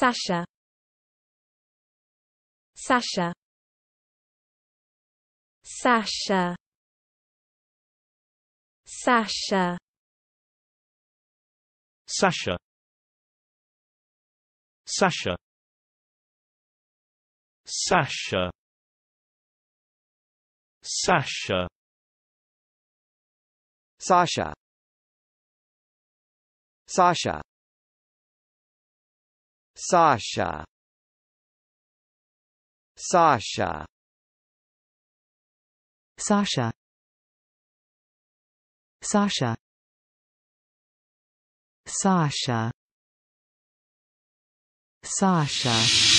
Sasha Sasha Sasha Sasha Sasha Sasha Sasha Sasha Sasha Sasha Sasha Sasha Sasha Sasha Sasha Sasha